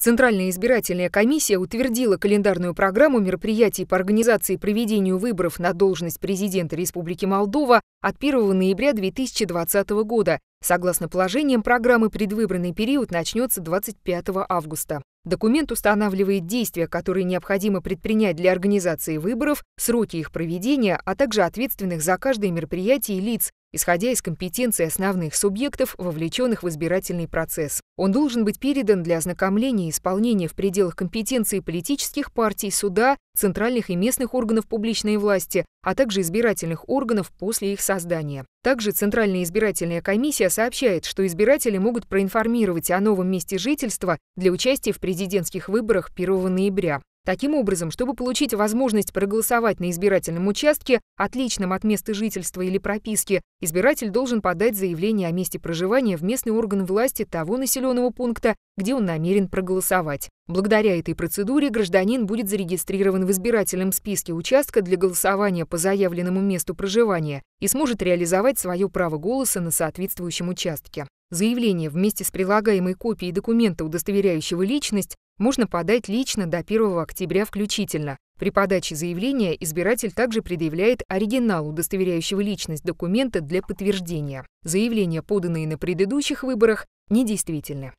Центральная избирательная комиссия утвердила календарную программу мероприятий по организации и проведению выборов на должность президента Республики Молдова от 1 ноября 2020 года. Согласно положениям программы, предвыборный период начнется 25 августа. Документ устанавливает действия, которые необходимо предпринять для организации выборов, сроки их проведения, а также ответственных за каждое мероприятие лиц, исходя из компетенции основных субъектов, вовлеченных в избирательный процесс. Он должен быть передан для ознакомления и исполнения в пределах компетенции политических партий, суда, центральных и местных органов публичной власти, а также избирательных органов после их создания. Также Центральная избирательная комиссия сообщает, что избиратели могут проинформировать о новом месте жительства для участия в президентских выборах 1 ноября. Таким образом, чтобы получить возможность проголосовать на избирательном участке, отличном от места жительства или прописки, избиратель должен подать заявление о месте проживания в местный орган власти того населенного пункта, где он намерен проголосовать. Благодаря этой процедуре гражданин будет зарегистрирован в избирательном списке участка для голосования по заявленному месту проживания и сможет реализовать свое право голоса на соответствующем участке. Заявление вместе с прилагаемой копией документа, удостоверяющего личность, можно подать лично до 1 октября включительно. При подаче заявления избиратель также предъявляет оригинал удостоверяющего личность документа для подтверждения. Заявления, поданные на предыдущих выборах, недействительны.